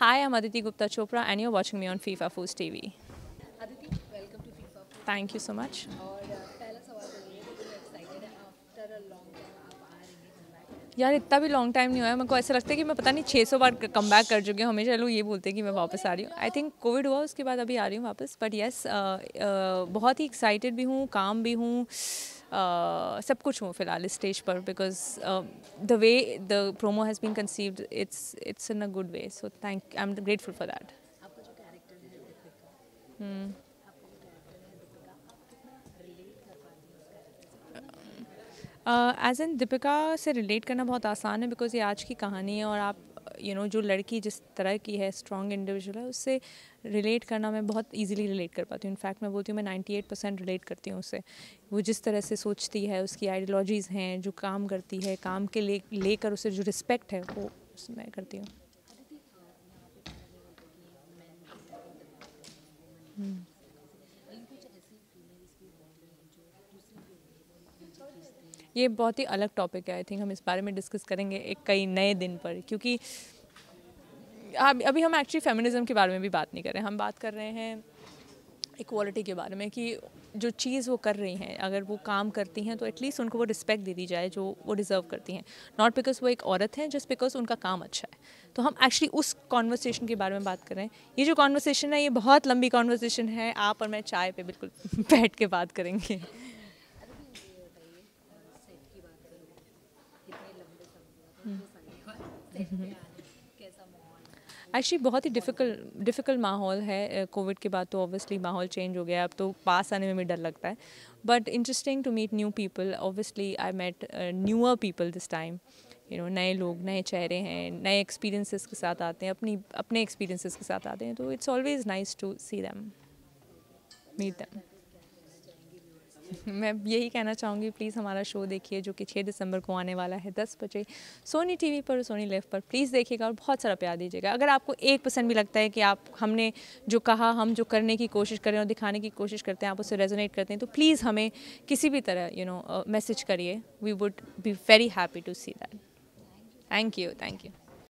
Hi, I'm Aditi Gupta Chopra and you're watching me on FIFA Foods TV. Aditi, welcome to FIFA Foods. Thank you so much. Uh, तो यार इतना भी long time नहीं हुआ है मेरे को ऐसा लगता है कि मैं पता नहीं छः सौ बार कम बैक कर चुकी हूँ हमेशा लोग ये बोलते हैं कि मैं वापस आ रही हूँ आई थिंक कोविड हुआ उसके बाद अभी आ रही हूँ वापस but yes yes, uh, uh, बहुत ही एक्साइटेड भी हूँ काम भी हूँ Uh, सब कुछ हूँ फिलहाल इस स्टेज पर because the way the promo has been conceived it's it's in a good way so thank I am grateful for that as an Deepika से रिलेट करना बहुत आसान है बिकॉज़ ये आज की कहानी है और आप यू नो जो लड़की जिस तरह की है स्ट्रॉन्ग इंडिविजुअल है उससे रिलेट करना मैं बहुत इजीली रिलेट कर पाती हूँ इनफैक्ट मैं बोलती हूँ मैं नाइन्टी एट परसेंट रिलेट करती हूँ उससे वो जिस तरह से सोचती है उसकी आइडियोलॉजीज़ हैं जो काम करती है काम के ले लेकर उसे जो रिस्पेक्ट है वो मैं करती हूँ ये बहुत ही अलग टॉपिक है आई थिंक हम इस बारे में डिस्कस करेंगे एक कई नए दिन पर क्योंकि अभी हम एक्चुअली फेमिनिज़म के बारे में भी बात नहीं कर रहे हम बात कर रहे हैं इक्वालिटी के बारे में कि जो चीज़ वो कर रही हैं अगर वो काम करती हैं तो एटलीस्ट उनको वो रिस्पेक्ट दे दी जाए जो वो डिज़र्व करती हैं नॉट बिकॉज वो एक औरत हैं जस्ट बिकॉज उनका काम अच्छा है तो हम एक्चुअली उस कॉन्वर्सेशन के बारे में बात कर रहे हैं ये जो कॉन्वर्सेशन है ये बहुत लंबी कॉन्वर्सेशन है आप और मैं चाय पे बिल्कुल बैठ के बात करेंगे एक्चुअली बहुत ही डिफ़िकल्ट डिफ़िकल्ट माहौल है कोविड के बाद तो ऑब्वियसली माहौल चेंज हो गया अब तो पास आने में भी डर लगता है but interesting to meet new people obviously I met newer people this time you know नए लोग नए चेहरे हैं नए एक्सपीरियंसेस के साथ आते हैं अपनी अपने एक्सपीरियंसेस के साथ आते हैं तो it's always nice to see them meet them मैं यही कहना चाहूँगी प्लीज़ हमारा शो देखिए जो कि छः दिसंबर को आने वाला है दस बजे सोनी टीवी पर सोनी लाइफ पर प्लीज़ देखिएगा और बहुत सारा प्यार दीजिएगा अगर आपको एक पसंद भी लगता है कि आप हमने जो कहा हम जो करने की कोशिश करें और दिखाने की कोशिश करते हैं आप उससे रेजोनेट करते हैं तो प्लीज़ हमें किसी भी तरह यू नो मैसेज करिए we would be very happy to see that thank you thank you